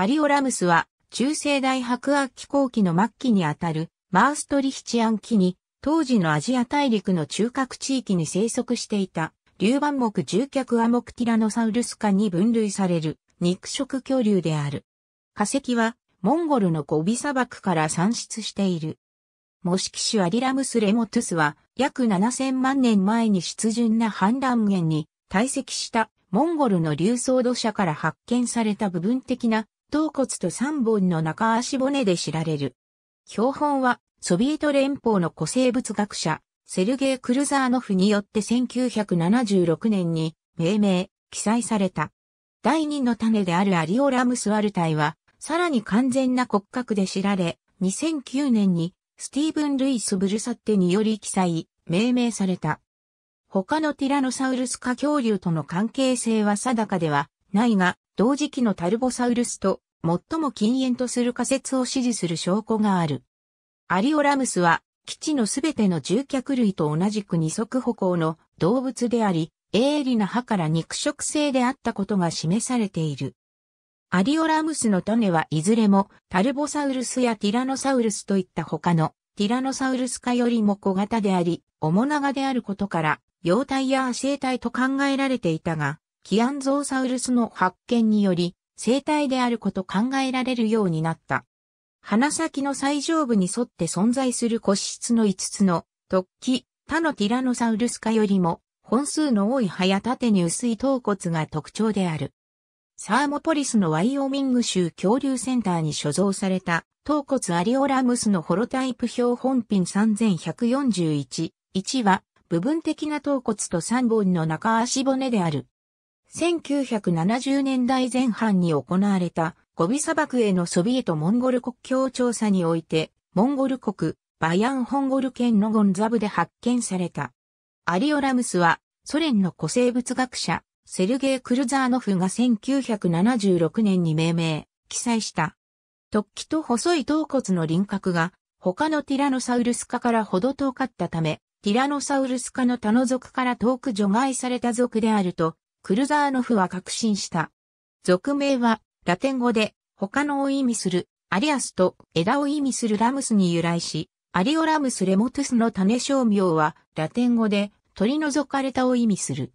アリオラムスは、中世大白亜紀後期の末期にあたる、マーストリヒチアン紀に、当時のアジア大陸の中核地域に生息していた、竜板目獣脚モクティラノサウルス科に分類される、肉食恐竜である。化石は、モンゴルのゴビ砂漠から産出している。モシキシュアリラムスレモトゥスは、約7000万年前に湿潤な氾濫源に堆積したモンゴルの流層土砂から発見された部分的な頭骨と三本の中足骨で知られる。標本は、ソビエト連邦の古生物学者、セルゲイ・クルザーノフによって1976年に命名、記載された。第二の種であるアリオラムスワルタイは、さらに完全な骨格で知られ、2009年にスティーブン・ルイス・ブルサッテにより記載、命名された。他のティラノサウルス科恐竜との関係性は定かではないが、同時期のタルボサウルスと最も禁煙とする仮説を支持する証拠がある。アリオラムスは、基地のすべての獣脚類と同じく二足歩行の動物であり、鋭利な歯から肉食性であったことが示されている。アリオラムスの種はいずれもタルボサウルスやティラノサウルスといった他のティラノサウルス科よりも小型であり、面長であることから、幼体や生体と考えられていたが、キアンゾウサウルスの発見により、生体であること考えられるようになった。鼻先の最上部に沿って存在する骨質の5つの突起、他のティラノサウルス科よりも本数の多い葉や縦に薄い頭骨が特徴である。サーモポリスのワイオミング州恐竜センターに所蔵された頭骨アリオラムスのホロタイプ標本品3141、1は部分的な頭骨と3本の中足骨である。1970年代前半に行われたゴビ砂漠へのソビエトモンゴル国境調査において、モンゴル国、バヤンホンゴル県のゴンザブで発見された。アリオラムスは、ソ連の古生物学者、セルゲイ・クルザーノフが1976年に命名、記載した。突起と細い頭骨の輪郭が、他のティラノサウルス科からほど遠かったため、ティラノサウルス科の他の属から遠く除外された属であるとクルザーノフは確信した。俗名は、ラテン語で、他のを意味する、アリアスと枝を意味するラムスに由来し、アリオラムスレモトゥスの種商名は、ラテン語で、取り除かれたを意味する。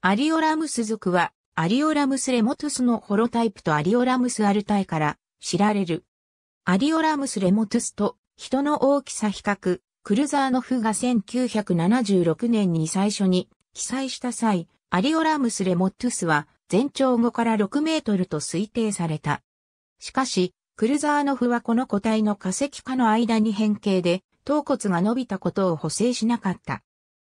アリオラムス族は、アリオラムスレモトゥスのホロタイプとアリオラムスアルタイから知られる。アリオラムスレモトゥスと人の大きさ比較、クルザーノフが1976年に最初に記載した際、アリオラムス・レモットゥスは全長5から6メートルと推定された。しかし、クルザーノフはこの個体の化石化の間に変形で、頭骨が伸びたことを補正しなかった。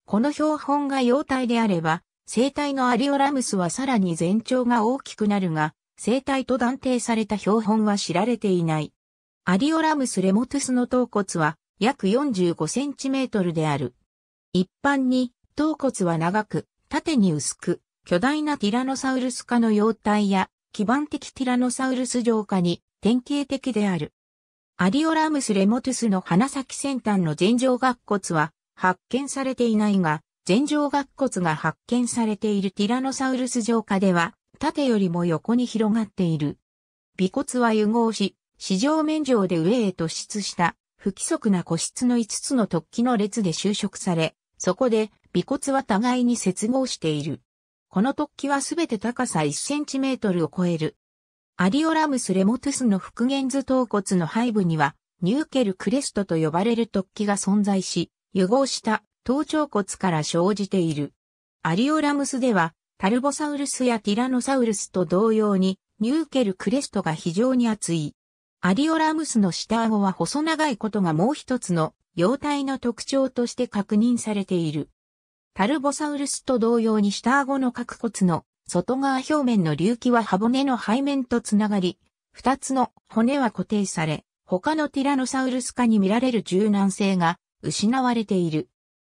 この標本が幼体であれば、生体のアリオラムスはさらに全長が大きくなるが、生体と断定された標本は知られていない。アリオラムス・レモトゥスの頭骨は約45センチメートルである。一般に頭骨は長く、縦に薄く、巨大なティラノサウルス科の様態や、基盤的ティラノサウルス浄化に典型的である。アリオラムスレモトゥスの鼻先先端の前上顎骨は発見されていないが、前上顎骨が発見されているティラノサウルス浄化では、縦よりも横に広がっている。尾骨は融合し、市場面上で上へ突出した不規則な個室の5つの突起の列で収縮され、そこで、尾骨は互いに接合している。この突起はすべて高さ1センチメートルを超える。アリオラムスレモトゥスの復元図頭骨の背部には、ニューケルクレストと呼ばれる突起が存在し、融合した頭頂骨から生じている。アリオラムスでは、タルボサウルスやティラノサウルスと同様に、ニューケルクレストが非常に厚い。アリオラムスの下顎は細長いことがもう一つの様態の特徴として確認されている。タルボサウルスと同様に下顎の角骨の外側表面の隆起は歯骨の背面とつながり、二つの骨は固定され、他のティラノサウルス科に見られる柔軟性が失われている。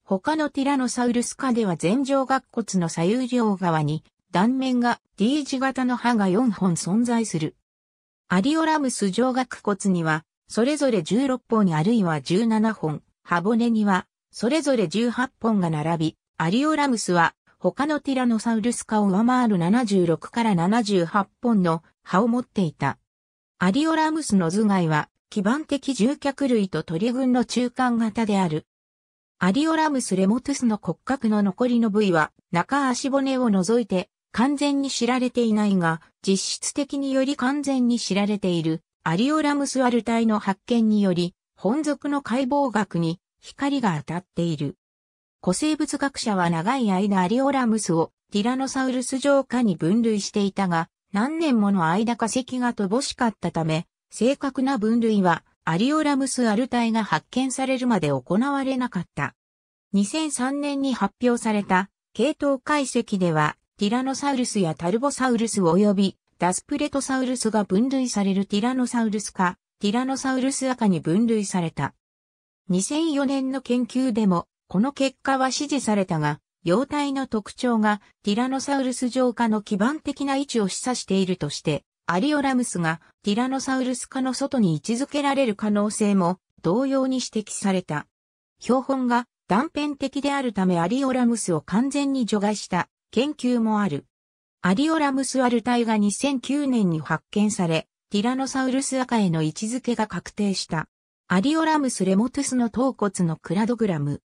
他のティラノサウルス科では前上顎骨の左右両側に断面が D 字型の歯が4本存在する。アリオラムス上顎骨にはそれぞれ16本あるいは17本、歯骨には、それぞれ18本が並び、アリオラムスは、他のティラノサウルス科を上回る76から78本の歯を持っていた。アリオラムスの頭蓋は、基盤的獣脚類と鳥群の中間型である。アリオラムスレモトゥスの骨格の残りの部位は、中足骨を除いて、完全に知られていないが、実質的により完全に知られているアリオラムスアルタイの発見により、本属の解剖学に光が当たっている。古生物学者は長い間アリオラムスをティラノサウルス上下に分類していたが、何年もの間化石が乏しかったため、正確な分類はアリオラムスアルタイが発見されるまで行われなかった。2003年に発表された系統解析では、ティラノサウルスやタルボサウルス及びダスプレトサウルスが分類されるティラノサウルス科、ティラノサウルス赤に分類された。2004年の研究でも、この結果は支持されたが、容態の特徴がティラノサウルス上下の基盤的な位置を示唆しているとして、アリオラムスがティラノサウルス科の外に位置づけられる可能性も同様に指摘された。標本が断片的であるためアリオラムスを完全に除外した研究もある。アリオラムスアルタイが2009年に発見され、ティラノサウルス赤への位置づけが確定した。アリオラムスレモトゥスの頭骨のクラドグラム。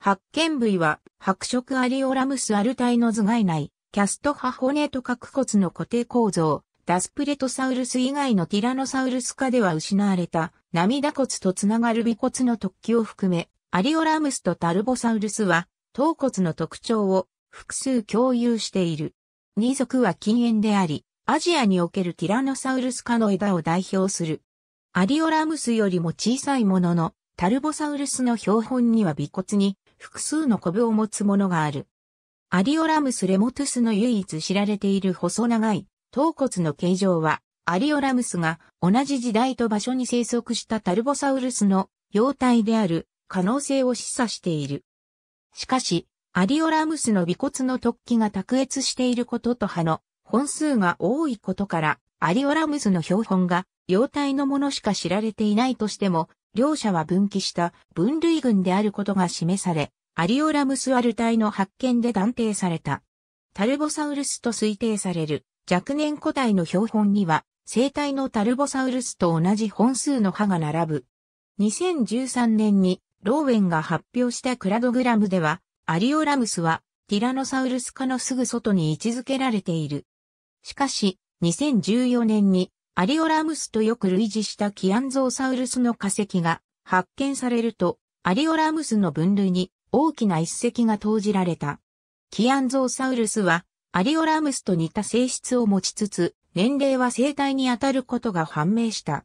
発見部位は白色アリオラムスアルタイの頭蓋内、キャストハ骨と角骨の固定構造、ダスプレトサウルス以外のティラノサウルス科では失われた涙骨とつながる尾骨の突起を含め、アリオラムスとタルボサウルスは頭骨の特徴を複数共有している。二族は禁煙であり、アジアにおけるティラノサウルス科の枝を代表する。アリオラムスよりも小さいものの、タルボサウルスの標本には尾骨に複数のコブを持つものがある。アリオラムスレモトゥスの唯一知られている細長い頭骨の形状は、アリオラムスが同じ時代と場所に生息したタルボサウルスの幼体である可能性を示唆している。しかし、アリオラムスの尾骨の突起が卓越していることと葉の本数が多いことから、アリオラムスの標本が幼体のものしか知られていないとしても、両者は分岐した分類群であることが示され、アリオラムスアル体の発見で断定された。タルボサウルスと推定される若年個体の標本には、生体のタルボサウルスと同じ本数の歯が並ぶ。2013年にローウェンが発表したクラドグラムでは、アリオラムスはティラノサウルス科のすぐ外に位置づけられている。しかし、2014年にアリオラムスとよく類似したキアンゾーサウルスの化石が発見されると、アリオラムスの分類に大きな一石が投じられた。キアンゾーサウルスはアリオラムスと似た性質を持ちつつ、年齢は生体に当たることが判明した。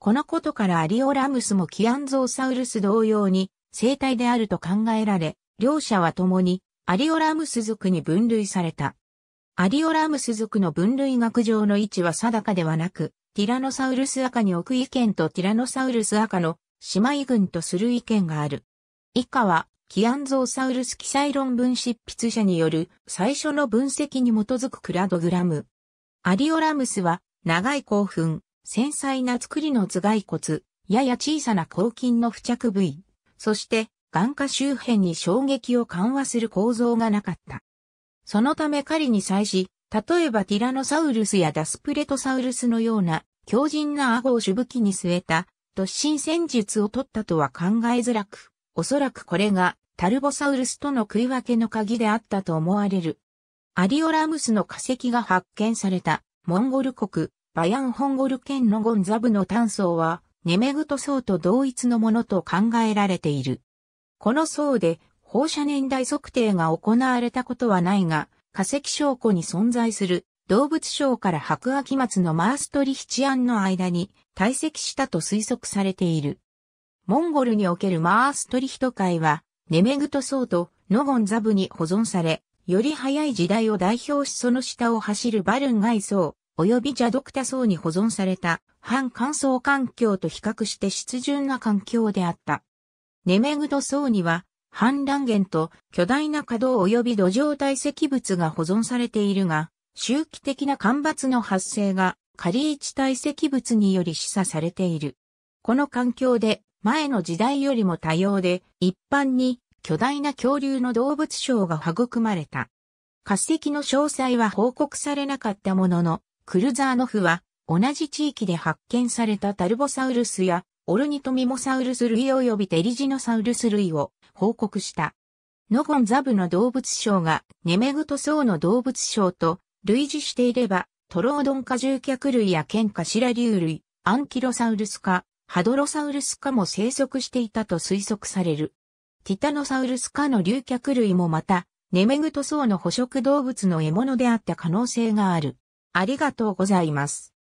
このことからアリオラムスもキアンゾーサウルス同様に生体であると考えられ、両者は共にアリオラムス族に分類された。アリオラムス族の分類学上の位置は定かではなく、ティラノサウルス赤に置く意見とティラノサウルス赤の姉妹群とする意見がある。以下は、キアンゾーサウルス記載論文執筆者による最初の分析に基づくクラドグラム。アリオラムスは、長い興奮、繊細な作りの頭蓋骨、やや小さな抗菌の付着部位、そして眼下周辺に衝撃を緩和する構造がなかった。そのため狩りに際し、例えばティラノサウルスやダスプレトサウルスのような強靭な顎を主武器に据えた突進戦術を取ったとは考えづらく、おそらくこれがタルボサウルスとの食い分けの鍵であったと思われる。アリオラムスの化石が発見されたモンゴル国バヤンホンゴル県のゴンザブの炭層はネメグト層と同一のものと考えられている。この層で放射年代測定が行われたことはないが、化石証拠に存在する動物省から白亜紀末のマーストリヒチアンの間に堆積したと推測されている。モンゴルにおけるマーストリヒト海は、ネメグト層とノゴンザブに保存され、より早い時代を代表しその下を走るバルンガイ層、及びジャドクタ層に保存された、半乾燥環境と比較して湿潤な環境であった。ネメグド層には、氾濫源と巨大な稼働及び土壌堆積物が保存されているが、周期的な干ばつの発生が仮置堆積物により示唆されている。この環境で前の時代よりも多様で一般に巨大な恐竜の動物賞が育まれた。化石の詳細は報告されなかったものの、クルザーノフは同じ地域で発見されたタルボサウルスやオルニトミモサウルス類及びテリジノサウルス類を報告した。ノゴンザブの動物賞がネメグトソウの動物賞と類似していれば、トロードン科獣脚類やケンカシラ竜類、アンキロサウルス科、ハドロサウルス科も生息していたと推測される。ティタノサウルス科の竜脚類もまた、ネメグトソウの捕食動物の獲物であった可能性がある。ありがとうございます。